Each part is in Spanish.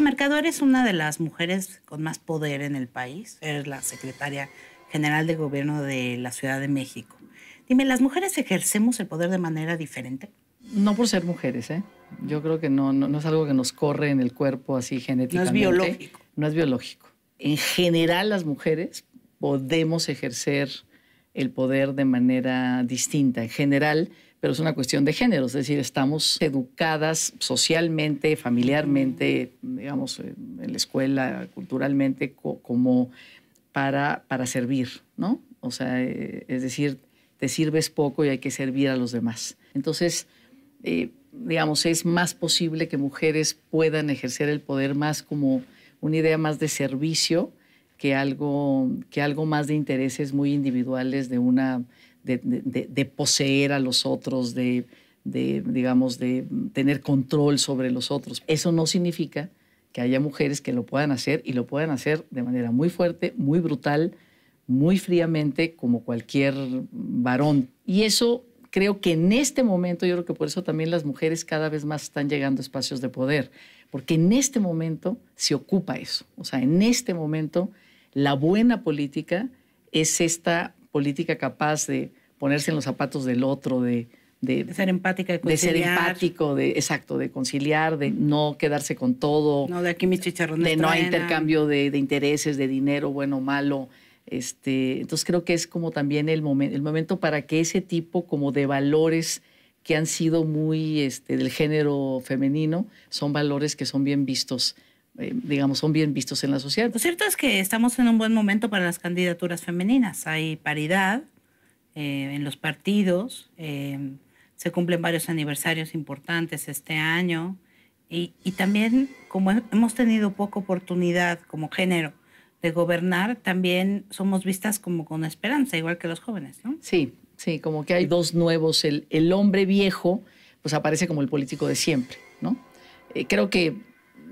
Mercado, eres una de las mujeres con más poder en el país. Es la secretaria general de gobierno de la Ciudad de México. Dime, ¿las mujeres ejercemos el poder de manera diferente? No por ser mujeres, ¿eh? Yo creo que no, no, no es algo que nos corre en el cuerpo así genéticamente. No es biológico. No es biológico. En general, las mujeres podemos ejercer el poder de manera distinta. En general, pero es una cuestión de género, es decir, estamos educadas socialmente, familiarmente, digamos, en la escuela, culturalmente, como para, para servir, ¿no? O sea, eh, es decir, te sirves poco y hay que servir a los demás. Entonces, eh, digamos, es más posible que mujeres puedan ejercer el poder más como una idea más de servicio que algo, que algo más de intereses muy individuales de una de, poseer a los otros, de, de, digamos, de tener control sobre los otros. Eso no significa que haya mujeres que lo puedan hacer y lo puedan hacer de manera muy fuerte, muy brutal, muy fríamente, como cualquier varón. Y eso creo que en este momento, yo creo que por eso también las mujeres cada vez más están llegando a espacios de poder, porque en este momento se ocupa eso. O sea, en este momento la buena política es esta política capaz de ponerse en los zapatos del otro, de, ser empática, de ser empático, de exacto, de conciliar, de no quedarse con todo, no de aquí mis no hay intercambio de, intereses, de dinero bueno malo, este, entonces creo que es como también el momento, el momento para que ese tipo como de valores que han sido muy este, del género femenino son valores que son bien vistos eh, digamos, son bien vistos en la sociedad. Lo cierto es que estamos en un buen momento para las candidaturas femeninas. Hay paridad eh, en los partidos, eh, se cumplen varios aniversarios importantes este año y, y, también como hemos tenido poca oportunidad como género de gobernar, también somos vistas como con esperanza, igual que los jóvenes, ¿no? Sí, sí, como que hay dos nuevos, el, el hombre viejo pues aparece como el político de siempre, ¿no? creo que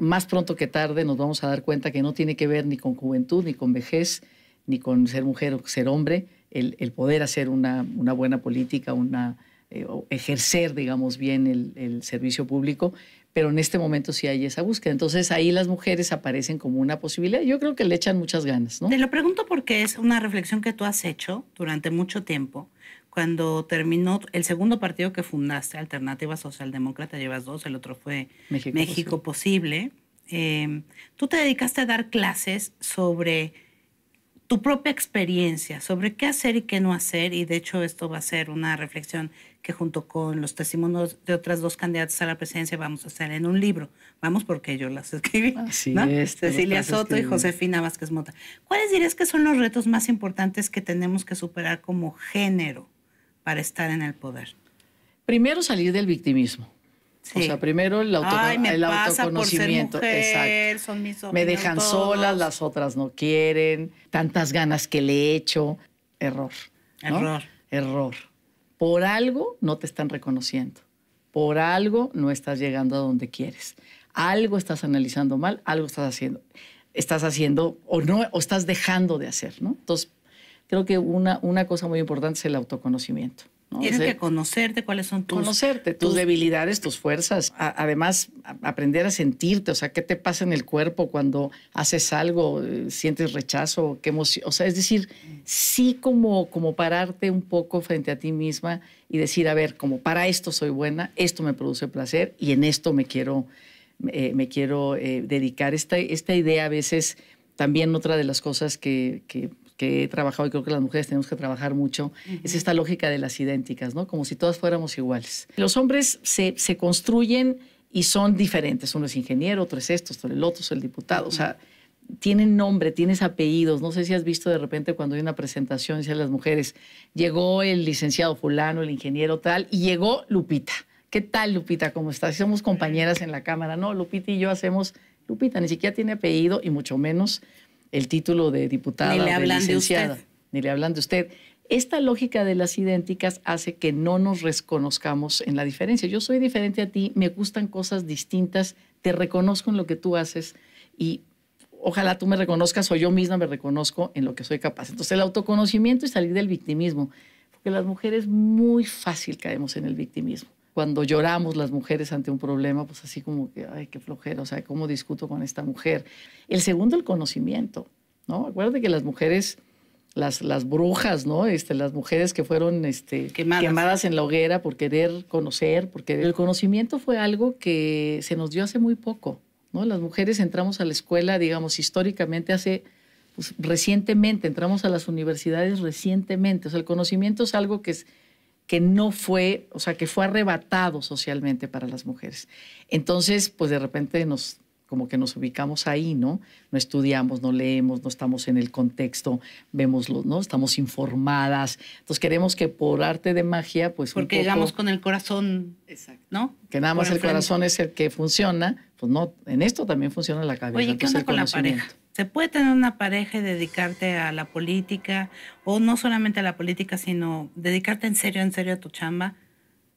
más pronto que tarde nos vamos a dar cuenta que no tiene que ver ni con juventud, ni con vejez, ni con ser mujer o ser hombre, el, poder hacer una, buena política, una, eh, ejercer, digamos, bien el, el servicio público, pero en este momento sí hay esa búsqueda. Entonces ahí las mujeres aparecen como una posibilidad. Yo creo que le echan muchas ganas, ¿no? Te lo pregunto porque es una reflexión que tú has hecho durante mucho tiempo. Cuando terminó el segundo partido que fundaste, Alternativa Socialdemócrata, llevas dos, el otro fue México, Posible. Eh, tú te dedicaste a dar clases sobre tu propia experiencia sobre qué hacer y qué no hacer, y de hecho esto va a ser una reflexión que junto con los testimonios de otras dos candidatas a la presidencia vamos a hacer en un libro. Vamos porque yo las escribí. Cecilia Soto y Josefina Vázquez Mota. ¿Cuáles dirías que son los retos más importantes que tenemos que superar como género para estar en el poder? Primero salir del victimismo. O sea, primero el, autoconocimiento. Exacto. me dejan solas, las otras no quieren, tantas ganas que le echo. Error. Error. Error. Por algo no te están reconociendo. Por algo no estás llegando a donde quieres. Algo estás analizando mal, algo estás haciendo. Estás haciendo o no o estás dejando de hacer, ¿no? Entonces, creo que una, una cosa muy importante es el autoconocimiento. Tienes que conocerte, cuáles son tus... Conocerte, tus, debilidades, tus fuerzas. además, aprender a sentirte, o sea, qué te pasa en el cuerpo cuando haces algo, eh, sientes rechazo, qué emoción. O sea, es decir, sí como, como pararte un poco frente a ti misma y decir, a ver, como para esto soy buena, esto me produce placer y en esto me quiero, me eh, quiero eh, dedicar. Esta, esta idea a veces, también otra de las cosas que que he trabajado y creo que las mujeres tenemos que trabajar mucho, es esta lógica de las idénticas, ¿no? Como si todas fuéramos iguales. Los hombres se, construyen y son diferentes. Uno es ingeniero, otro es esto, otro es el otro, es el diputado. O sea, tienen nombre, tienes apellidos. No sé si has visto de repente cuando hay una presentación, dicen las mujeres, llegó el licenciado fulano, el ingeniero tal, y llegó Lupita. ¿Qué tal, Lupita? ¿Cómo estás? Somos compañeras en la cámara. No, Lupita y yo hacemos... Lupita ni siquiera tiene apellido y mucho menos el título de diputada. Ni licenciada, Ni le hablan de usted. Esta lógica de las idénticas hace que no nos reconozcamos en la diferencia. Yo soy diferente a ti, me gustan cosas distintas, te reconozco en lo que tú haces y ojalá tú me reconozcas o yo misma me reconozco en lo que soy capaz. Entonces el autoconocimiento y salir del victimismo, porque las mujeres muy fácil caemos en el victimismo cuando lloramos las mujeres ante un problema, pues así como que, ay, qué flojera, o sea, ¿cómo discuto con esta mujer? El segundo, el conocimiento, ¿no? Acuérdate que las mujeres, las, las brujas, ¿no? Este, las mujeres que fueron este, quemadas. en la hoguera por querer conocer, porque el conocimiento fue algo que se nos dio hace muy poco, ¿no? Las mujeres entramos a la escuela, digamos, históricamente hace pues, recientemente, entramos a las universidades recientemente. O sea, el conocimiento es algo que es, que no fue, o sea, que fue arrebatado socialmente para las mujeres. Entonces, pues de repente nos como que nos ubicamos ahí, ¿no? No estudiamos, no leemos, no estamos en el contexto, vemoslo, ¿no? Estamos informadas. Entonces queremos que por arte de magia, pues Porque un llegamos con el corazón, Exacto. ¿no? Que nada más el corazón es el que funciona, pues no, en esto también funciona la cabeza. Oye, ¿qué onda con la pareja? ¿Se puede tener una pareja y dedicarte a la política? O no solamente a la política, sino dedicarte en serio, en serio a tu chamba.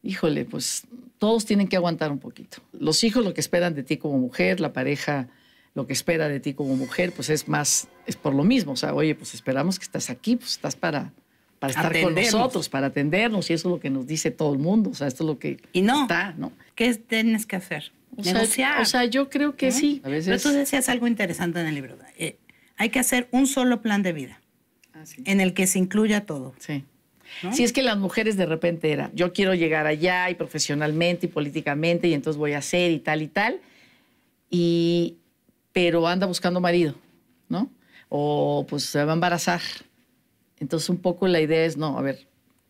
Híjole, pues todos tienen que aguantar un poquito. Los hijos lo que esperan de ti como mujer, la pareja lo que espera de ti como mujer, pues es más, es por lo mismo. O sea, oye, pues esperamos que estás aquí, pues estás para, para estar con nosotros, para atendernos. Y eso es lo que nos dice todo el mundo. O sea, esto es lo que y está, ¿no? ¿Qué tienes que hacer? O Sea, yo creo que ¿Eh? sí. Pero tú decías algo interesante en el libro. Eh, hay que hacer un solo plan de vida ah, en el que se incluya todo. Sí. Si es que las mujeres de repente eran, yo quiero llegar allá y profesionalmente y políticamente y entonces voy a hacer y tal y tal, y, pero anda buscando marido, ¿no? O pues se va a embarazar. Entonces un poco la idea es, no, a ver,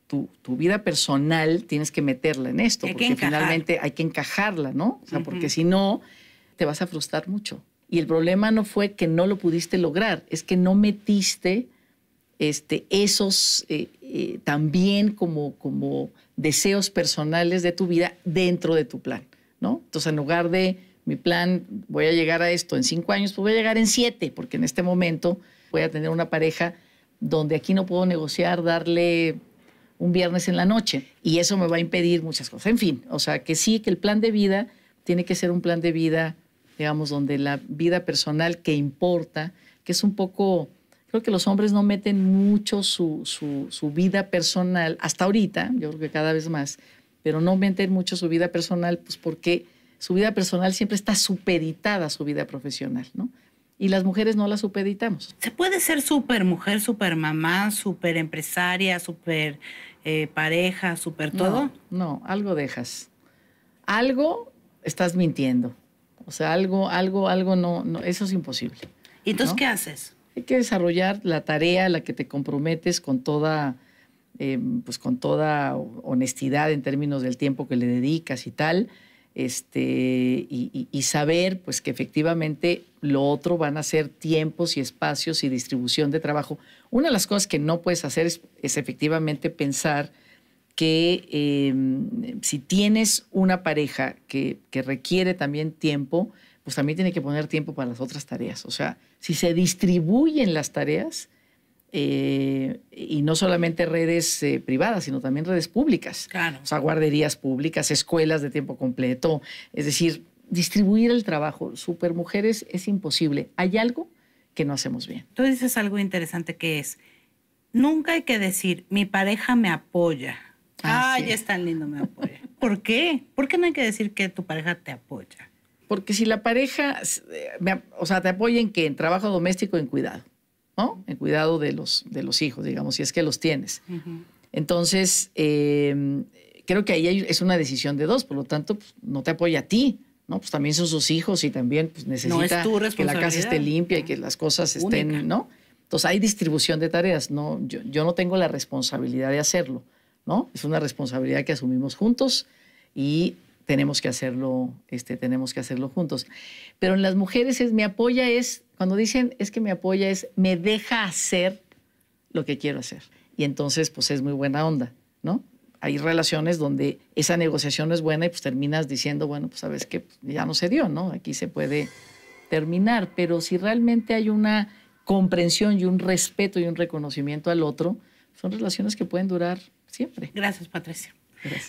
tu, vida personal tienes que meterla en esto, porque finalmente hay que encajarla, ¿no? O sea, porque si no, te vas a frustrar mucho. Y el problema no fue que no lo pudiste lograr, es que no metiste este, esos eh, eh, también como, como deseos personales de tu vida dentro de tu plan, ¿no? Entonces, en lugar de mi plan, voy a llegar a esto en cinco años, pues voy a llegar en siete, porque en este momento voy a tener una pareja donde aquí no puedo negociar, darle un viernes en la noche y eso me va a impedir muchas cosas. En fin, o sea, que sí, que el plan de vida tiene que ser un plan de vida, digamos, donde la vida personal que importa, que es un poco, creo que los hombres no meten mucho su, vida personal, hasta ahorita, yo creo que cada vez más, pero no meten mucho su vida personal, pues porque su vida personal siempre está supeditada a su vida profesional, ¿no? y las mujeres no las supeditamos. Se puede ser súper mujer, súper mamá, súper empresaria, súper eh, pareja, súper todo. No, algo dejas. Algo estás mintiendo. O sea, algo, algo, algo no, no eso es imposible. ¿Y entonces qué haces? Hay que desarrollar la tarea a la que te comprometes con toda, eh, pues con toda honestidad en términos del tiempo que le dedicas y tal este, y, saber pues, que efectivamente lo otro van a ser tiempos y espacios y distribución de trabajo. Una de las cosas que no puedes hacer es, efectivamente pensar que em, si tienes una pareja que, que requiere también tiempo, pues también tiene que poner tiempo para las otras tareas. O sea, si se distribuyen las tareas, eh, y no solamente redes eh, privadas, sino también redes públicas. Claro. O sea, guarderías públicas, escuelas de tiempo completo. Es decir, distribuir el trabajo. Supermujeres es imposible. Hay algo que no hacemos bien. Tú dices algo interesante que es, nunca hay que decir, mi pareja me apoya. Ah, Ay, es tan lindo, me apoya. ¿Por qué? ¿Por qué no hay que decir que tu pareja te apoya? Porque si la pareja, eh, o sea, te apoya en qué? En trabajo doméstico, en cuidado. ¿no? El cuidado de los, de los hijos, digamos, si es que los tienes. Entonces, em, creo que ahí es una decisión de dos, por lo tanto, pues, no te apoya a ti, ¿no? Pues también son sus hijos y también pues, necesita que la casa esté limpia y que las cosas estén, ¿no? Entonces, hay distribución de tareas, ¿no? Yo, yo no tengo la responsabilidad de hacerlo, ¿no? Es una responsabilidad que asumimos juntos y tenemos que hacerlo, este, tenemos que hacerlo juntos. Pero en las mujeres es, me apoya es, cuando dicen es que me apoya es, me deja hacer lo que quiero hacer. Y entonces, pues es muy buena onda, ¿no? Hay relaciones donde esa negociación es buena y pues terminas diciendo, bueno, pues sabes que pues, ya no se dio, ¿no? Aquí se puede terminar, pero si realmente hay una comprensión y un respeto y un reconocimiento al otro, son relaciones que pueden durar siempre. Gracias, Patricia.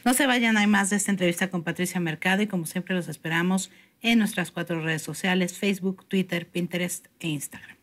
No se vayan, hay más de esta entrevista con Patricia Mercado y como siempre los esperamos en nuestras cuatro redes sociales, Facebook, Twitter, Pinterest e Instagram.